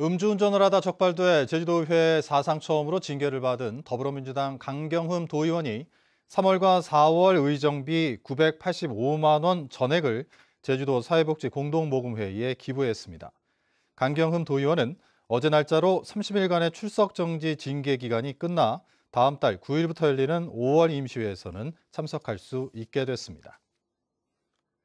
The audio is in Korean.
음주운전을 하다 적발돼 제주도의회 사상 처음으로 징계를 받은 더불어민주당 강경흠 도의원이 3월과 4월 의정비 985만 원 전액을 제주도 사회복지 공동모금회의에 기부했습니다. 강경흠 도의원은 어제 날짜로 30일간의 출석정지 징계 기간이 끝나 다음 달 9일부터 열리는 5월 임시회에서는 참석할 수 있게 됐습니다.